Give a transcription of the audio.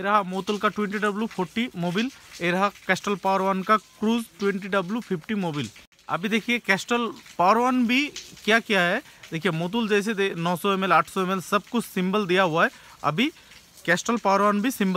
ये रहा मोतुल का ट्वेंटी डब्ल्यू फोर्टी मोबिल ये रहा कैस्टल पावर वन का cruise twenty W fifty Mobil अभी देखिए कैस्टल पावर वन भी क्या क्या है देखिए मोतुल जैसे नौ सौ एम एल आठ सौ एम एल सब कुछ सिंबल दिया हुआ है अभी कैस्टल पावर वन भी सिंबल